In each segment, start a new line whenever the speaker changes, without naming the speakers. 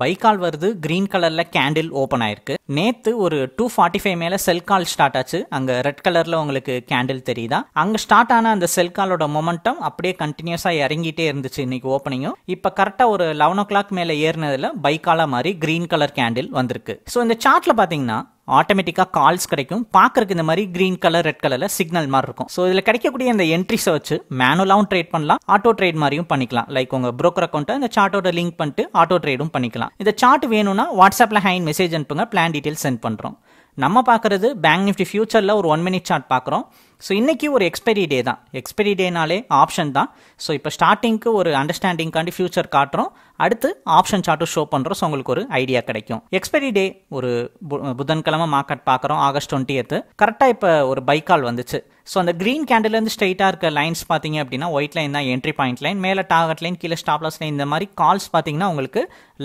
பைக்கால் வருது கிரீன் கலரில் கேண்டில் ஓப்பன் ஆயிருக்கு நேற்று ஒரு டூ ஃபார்ட்டி ஃபைவ் மேலே செல் கால் ஸ்டார்ட் ஆச்சு அங்கே ரெட் கலரில் உங்களுக்கு கேண்டில் தெரியுதா அங்கே ஸ்டார்ட் ஆன அந்த செல் காலோட மொமெண்டம் அப்படியே கண்டினியூஸாக இறங்கிட்டே இருந்துச்சு இன்னைக்கு ஓப்பனிங்கும் இப்போ கரெக்டாக ஒரு லெவன் ஓ கிளாக் மேலே ஏறினதில் பைக்காலாக மாதிரி கிரீன் கலர் கேண்டில் வந்திருக்கு ஸோ இந்த சார்ட்டில் பார்த்தீங்கன்னா ஆட்டோமேட்டிக்காக கால்ஸ் கிடைக்கும் பார்க்குறக்கு இந்த மாதிரி க்ரீன் கலர் ரெட் கலரில் சிக்னல் மாதிரி இருக்கும் ஸோ இதில் கிடைக்கக்கூடிய இந்த என்ட்ரிஸை வச்சு மேனுவலாகவும் ட்ரேட் பண்ணலாம் ஆட்டோ ட்ரேட் மாதிரியும் பண்ணிக்கலாம் லைக் உங்கள் ப்ரோக்கர் அக்கௌண்ட்டை இந்த சார்ட்டோட லிங்க் பண்ணிட்டு ஆட்டோ ட்ரேடும் பண்ணிக்கலாம் இந்த சார்ட் வேணும்னா வாட்ஸ்அப்பில் ஹேண்ட் மெசேஜ் அனுப்புங்க பிளான் டீட்டெயில் சென்ட் பண்ணுறோம் நம்ம பார்க்குறது பேங்க் நிஃப்டி ஃபியூச்சரில் ஒரு ஒன் மினிட் சார்ட் பார்க்குறோம் ஸோ இன்றைக்கி ஒரு எக்ஸ்பைரி டே தான் எக்ஸ்பைரி டேனாலே ஆப்ஷன் தான் ஸோ இப்போ ஸ்டார்டிங்க்கு ஒரு அண்டர்ஸ்டாண்டிங்காண்டி ஃபியூச்சர் காட்டுறோம் அடுத்து ஆப்ஷன் சார்ட்டும் ஷோ பண்ணுறோம் ஸோ உங்களுக்கு ஒரு ஐடியா கிடைக்கும் எக்ஸ்பைரி டே ஒரு புதன்கிழமை மார்க்கெட் பார்க்குறோம் ஆகஸ்ட் டுவெண்ட்டி எத்து கரெக்டாக இப்போ ஒரு பைக்கால் வந்துச்சு ஸோ அந்த க்ரீன் கேண்டில்லேருந்து ஸ்ட்ரைட்டாக இருக்க லைன்ஸ் பார்த்தீங்க அப்படின்னா ஒயிட் லைன் தான் என்ட்ரி பாயிண்ட் லைன் மேலே டார்கெட் லைன் கீழே ஸ்டாப்லாஸ் லைன் இந்த மாதிரி கால்ஸ் பார்த்தீங்கன்னா உங்களுக்கு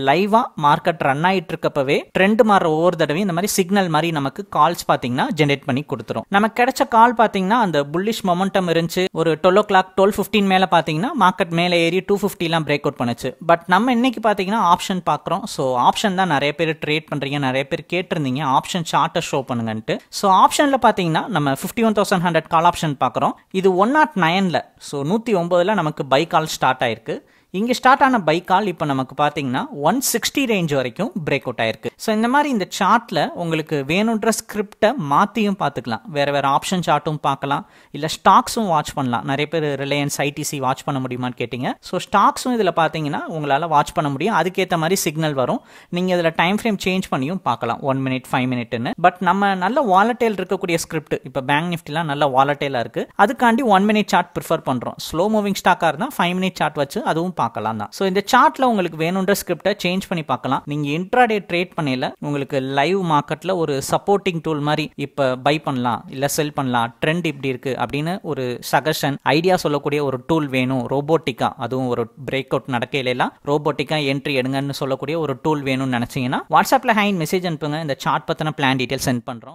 லைவாக மார்க்கெட் ரன் ஆகிட்டு இருக்கப்பவே ட்ரெண்ட் மாற ஒவ்வொரு தடவையும் இந்த மாதிரி சிக்னல் மாதிரி நமக்கு கால்ஸ் பார்த்தீங்கன்னா ஜென்ரேட் பண்ணி கொடுத்துரும் நமக்கு கிடைச்ச கால் பார்த்தீங்கன்னா அந்த புல்லிஷ் மொமெண்டம் இருந்துச்சு ஒரு twelve o'clock twelve fifteen மேலே பார்த்தீங்கன்னா மார்க்கெட் மேலே ஏறி டூ ஃபிஃப்டிலாம் பிரேக் அவுட் பண்ணுச்சு பட் நம்ம நம்ம இன்றைக்கி பார்த்தீங்கன்னா ஆப்ஷன் பார்க்குறோம் ஸோ ஆப்ஷன் தான் நிறைய பேர் ட்ரேட் பண்ணுறீங்க நிறைய பேர் கேட்டிருந்தீங்க ஆப்ஷன் சார்ட்டை ஷோ பண்ணுங்கன்ட்டு ஸோ ஆப்ஷனில் பார்த்தீங்கன்னா நம்ம fifty one thousand hundred call option பார்க்குறோம் இது ஒன் நாட் நைனில் ஸோ நூற்றி ஒம்பதில் நமக்கு பை கால் ஸ்டார்ட் ஆயிருக்கு இங்கே ஸ்டார்ட் ஆன பை கால் இப்போ நமக்கு பார்த்தீங்கன்னா ஒன் சிக்ஸ்டி ரேஞ்ச் வரைக்கும் பிரேக் அவுட் ஆயிருக்கு ஸோ இந்த மாதிரி இந்த சார்ட்டில் உங்களுக்கு வேணுன்ற ஸ்கிரிப்டை மாற்றியும் பார்த்துக்கலாம் வேறு வேறு ஆப்ஷன் சார்ட்டும் பார்க்கலாம் இல்லை ஸ்டாக்ஸும் வாட்ச் பண்ணலாம் நிறைய பேர் ரிலையன்ஸ் ஐடிசி வாட்ச் பண்ண முடியுமான்னு கேட்டிங்க ஸோ ஸ்டாக்ஸும் இதில் பார்த்தீங்கன்னா உங்களால் வாட்ச் பண்ண முடியும் அதுக்கேற்ற மாதிரி சிக்னல் வரும் நீங்கள் இதில் டைம் ஃப்ரேம் சேஞ்ச் பண்ணியும் பார்க்கலாம் ஒன் மினிட் ஃபைவ் மினிட்னு பட் நம்ம நல்ல வாலட்டைல் இருக்கக்கூடிய ஸ்கிரிப்ட் இப்போ பேங்க் நிஃப்டிலாம் நல்ல வாலட்டைலாக இருக்குது அதுக்காண்டி ஒன் மினிட் சார்ட் ப்ரிஃபர் பண்ணுறோம் ஸ்லோ மூவிங் ஸ்டாக்காக இருந்தால் ஃபைவ் மினிட் சார்ட் வச்சு அதுவும் பார்க்கலாம் தான் ஸோ இந்த சார்ட்ல உங்களுக்கு வேணுன்ற ஸ்கிரிப்டை சேஞ்ச் பண்ணி பார்க்கலாம் நீங்க இன்ட்ராடே ட்ரேட் பண்ணல உங்களுக்கு லைவ் மார்க்கெட்ல ஒரு சப்போர்ட்டிங் டூல் மாதிரி இப்போ பை பண்ணலாம் இல்லை செல் பண்ணலாம் ட்ரெண்ட் இப்படி இருக்கு அப்படின்னு ஒரு சகஷன் ஐடியா சொல்லக்கூடிய ஒரு டூல் வேணும் ரோபோட்டிக்கா அதுவும் ஒரு பிரேக் அவுட் நடக்கையிலாம் ரோபோட்டிக்கா என்ட்ரி எடுங்கன்னு சொல்லக்கூடிய ஒரு டூல் வேணும்னு நினைச்சீங்கன்னா வாட்ஸ்அப்ல ஹேண்ட் மெசேஜ் அனுப்புங்க இந்த சார்ட் பத்தின பிளான் டீட்டெயில் சென்ட் பண்றோம்